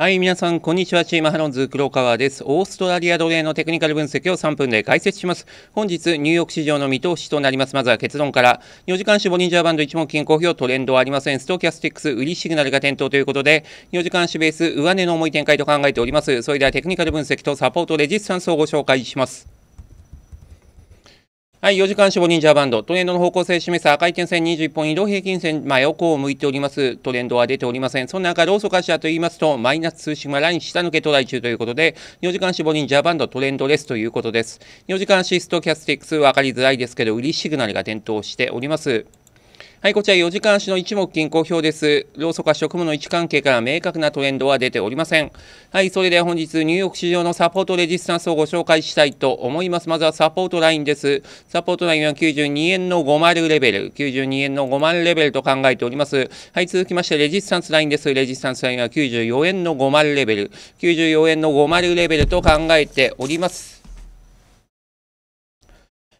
はい、皆さん、こんにちは。チームハロンズ黒川です。オーストラリア奴隷のテクニカル分析を3分で解説します。本日、ニューヨーク市場の見通しとなります。まずは結論から。4時間種ボリンジャーバンド一目金公表、トレンドはありません。ストキャスティックス、売りシグナルが点灯ということで、4時間種ベース、上値の重い展開と考えております。それではテクニカル分析とサポートレジスタンスをご紹介します。はい、4時間死ジャーバンド、トレンドの方向性を示す赤い点線21本、移動平均線真横を向いております。トレンドは出ておりません。そんな中、ローソク足と言いますと、マイナス通信はライン下抜けトライ中ということで、4時間死ジャーバンド、トレンドレスということです。4時間シストキャスティックス、分かりづらいですけど、売りシグナルが点灯しております。はい、こちら4時間足の一目均衡表です。労組化職務の位置関係から明確なトレンドは出ておりません。はい、それでは本日ニューヨーク市場のサポートレジスタンスをご紹介したいと思います。まずはサポートラインです。サポートラインは92円の50レベル、92円の50レベルと考えております。はい、続きましてレジスタンスラインです。レジスタンスラインは94円の50レベル、94円の50レベルと考えております。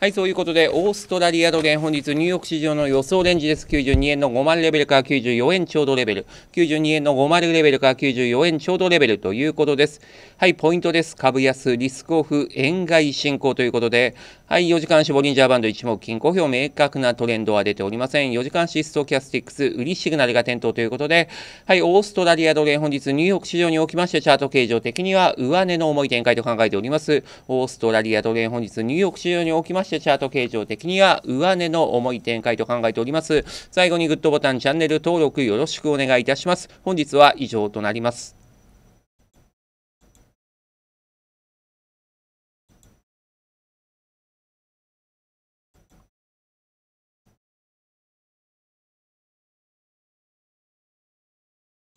はい、そういうことで、オーストラリアドル円、本日ニューヨーク市場の予想レンジです。92円の5万レベルから94円ちょうどレベル。92円の5万レベルから94円ちょうどレベルということです。はい、ポイントです。株安、リスクオフ、円買い進行ということで、はい、4時間足ボリンジャーバンド一目均衡表、明確なトレンドは出ておりません。4時間足ストキャスティックス、売りシグナルが点灯ということで、はい、オーストラリアドル円、本日ニューヨーク市場におきまして、チャート形状的には上値の重い展開と考えております。オーストラリアドル円、本日ニューヨーク市場におきまして、してチャート形状的には上値の重い展開と考えております。最後にグッドボタン、チャンネル登録よろしくお願いいたします。本日は以上となります。